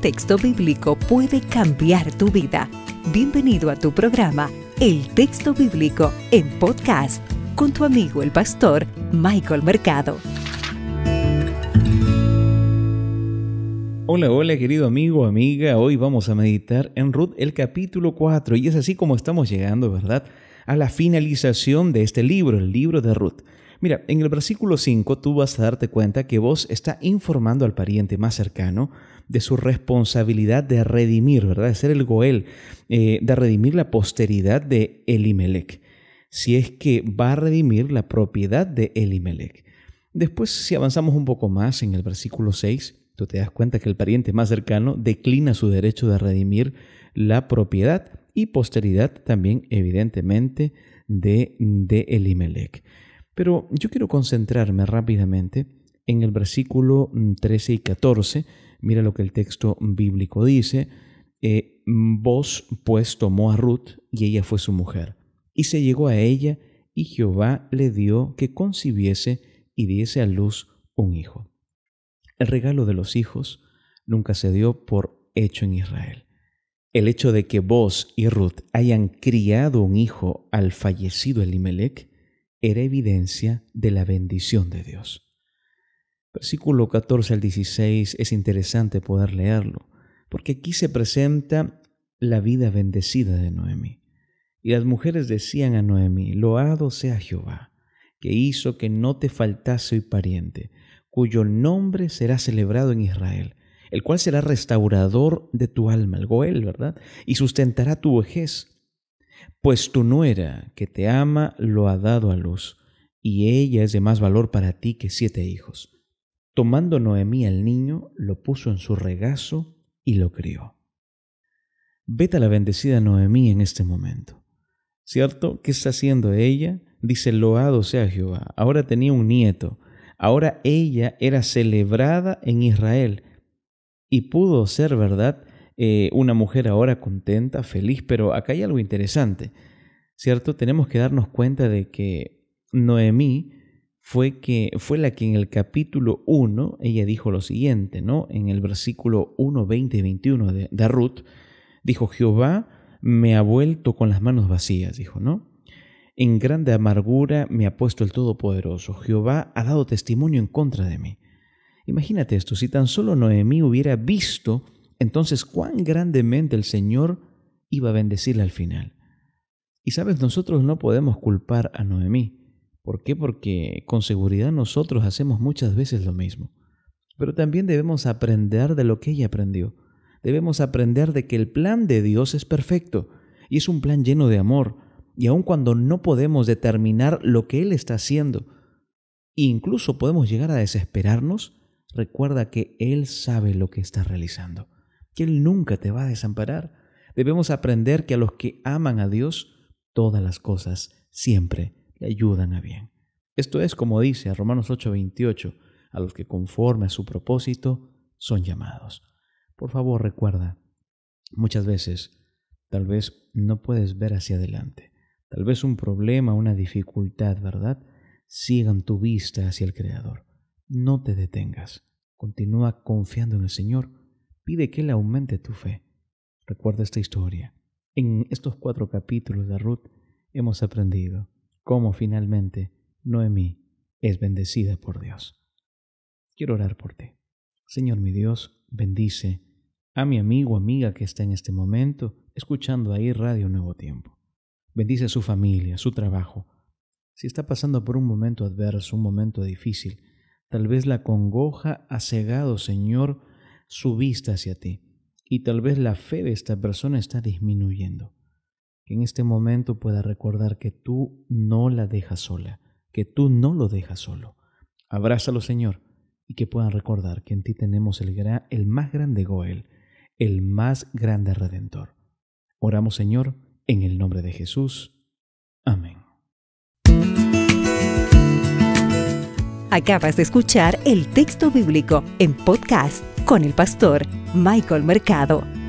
texto bíblico puede cambiar tu vida. Bienvenido a tu programa, El Texto Bíblico en Podcast, con tu amigo el pastor Michael Mercado. Hola, hola querido amigo, amiga, hoy vamos a meditar en Ruth el capítulo 4 y es así como estamos llegando, ¿verdad? A la finalización de este libro, el libro de Ruth. Mira, en el versículo 5 tú vas a darte cuenta que vos está informando al pariente más cercano de su responsabilidad de redimir, ¿verdad? De ser el Goel, eh, de redimir la posteridad de Elimelech, si es que va a redimir la propiedad de Elimelech. Después, si avanzamos un poco más en el versículo 6, tú te das cuenta que el pariente más cercano declina su derecho de redimir la propiedad y posteridad también, evidentemente, de, de Elimelech. Pero yo quiero concentrarme rápidamente en el versículo 13 mm, y 14. Mira lo que el texto bíblico dice. Eh, vos pues tomó a Ruth y ella fue su mujer. Y se llegó a ella y Jehová le dio que concibiese y diese a luz un hijo. El regalo de los hijos nunca se dio por hecho en Israel. El hecho de que vos y Ruth hayan criado un hijo al fallecido Elimelech era evidencia de la bendición de Dios. Versículo 14 al 16 es interesante poder leerlo, porque aquí se presenta la vida bendecida de Noemi. Y las mujeres decían a Noemi, Loado sea Jehová, que hizo que no te faltase hoy pariente, cuyo nombre será celebrado en Israel, el cual será restaurador de tu alma, el Goel, ¿verdad? Y sustentará tu vejez pues tu nuera que te ama lo ha dado a luz, y ella es de más valor para ti que siete hijos. Tomando Noemí al niño, lo puso en su regazo y lo crió. Vete a la bendecida Noemí en este momento. ¿Cierto? ¿Qué está haciendo ella? Dice, loado sea Jehová. Ahora tenía un nieto. Ahora ella era celebrada en Israel y pudo ser, ¿verdad?, eh, una mujer ahora contenta, feliz, pero acá hay algo interesante, ¿cierto? Tenemos que darnos cuenta de que Noemí fue, que, fue la que en el capítulo 1, ella dijo lo siguiente, ¿no? En el versículo 1, 20 y 21 de, de Ruth, dijo, Jehová me ha vuelto con las manos vacías, dijo, ¿no? En grande amargura me ha puesto el Todopoderoso. Jehová ha dado testimonio en contra de mí. Imagínate esto, si tan solo Noemí hubiera visto entonces cuán grandemente el Señor iba a bendecirle al final. Y sabes, nosotros no podemos culpar a Noemí. ¿Por qué? Porque con seguridad nosotros hacemos muchas veces lo mismo. Pero también debemos aprender de lo que ella aprendió. Debemos aprender de que el plan de Dios es perfecto y es un plan lleno de amor. Y aun cuando no podemos determinar lo que Él está haciendo, incluso podemos llegar a desesperarnos, recuerda que Él sabe lo que está realizando que Él nunca te va a desamparar. Debemos aprender que a los que aman a Dios, todas las cosas siempre le ayudan a bien. Esto es como dice a Romanos 8:28, a los que conforme a su propósito son llamados. Por favor, recuerda, muchas veces tal vez no puedes ver hacia adelante, tal vez un problema, una dificultad, ¿verdad? Sigan tu vista hacia el Creador. No te detengas, continúa confiando en el Señor de que Él aumente tu fe. Recuerda esta historia. En estos cuatro capítulos de Ruth hemos aprendido cómo finalmente Noemí es bendecida por Dios. Quiero orar por ti. Señor mi Dios, bendice a mi amigo, amiga que está en este momento escuchando ahí Radio Nuevo Tiempo. Bendice a su familia, su trabajo. Si está pasando por un momento adverso, un momento difícil, tal vez la congoja ha cegado, Señor, su vista hacia ti. Y tal vez la fe de esta persona está disminuyendo. Que en este momento pueda recordar que tú no la dejas sola, que tú no lo dejas solo. Abrázalo, Señor, y que puedan recordar que en ti tenemos el, el más grande Goel, el más grande Redentor. Oramos, Señor, en el nombre de Jesús. Amén. Acabas de escuchar el texto bíblico en podcast con el pastor Michael Mercado.